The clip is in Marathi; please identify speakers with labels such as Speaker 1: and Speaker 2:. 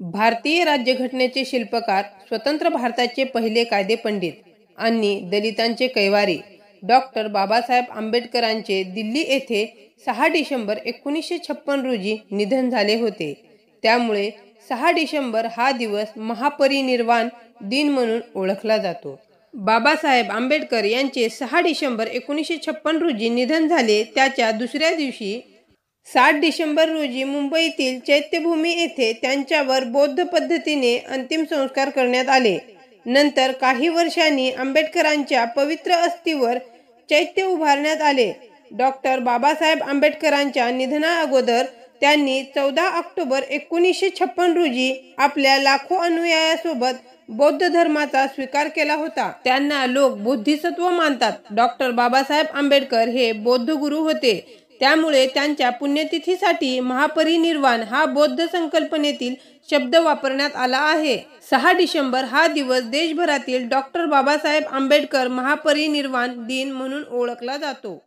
Speaker 1: भारतीय राज्यघटनेचे शिल्पकार स्वतंत्र भारताचे पहिले कायदे पंडित आणि दलितांचे कैवारी डॉक्टर बाबासाहेब आंबेडकरांचे दिल्ली येथे सहा डिसेंबर एकोणीसशे छप्पन रोजी निधन झाले होते त्यामुळे सहा डिसेंबर हा दिवस महापरिनिर्वाण दिन म्हणून ओळखला जातो बाबासाहेब आंबेडकर यांचे सहा डिसेंबर एकोणीसशे छप्पन रोजी निधन झाले त्याच्या दुसऱ्या दिवशी सात डिसेंबर रोजी मुंबईतील चैत्यभूमी येथे त्यांच्यावर बौद्ध पद्धतीने अंतिम संस्कार करण्यात आले नंतर काही वर्षांनी आंबेडकरांच्या पवित्र अस्थिवर चैत्य उभारण्यात आले डॉक्टर बाबासाहेब आंबेडकरांच्या निधना अगोदर त्यांनी चौदा ऑक्टोबर एकोणीसशे छप्पन रोजी आपल्या लाखो अनुयायासोबत बौद्ध धर्माचा स्वीकार केला होता त्यांना लोक बुद्धिसत्व मानतात डॉक्टर बाबासाहेब आंबेडकर हे बौद्ध गुरु होते त्यामुळे त्यांच्या पुण्यतिथीसाठी महापरिनिर्वाण हा बौद्ध संकल्पनेतील शब्द वापरण्यात आला आहे सहा डिसेंबर हा दिवस देशभरातील डॉक्टर बाबासाहेब आंबेडकर महापरिनिर्वाण दिन म्हणून ओळखला जातो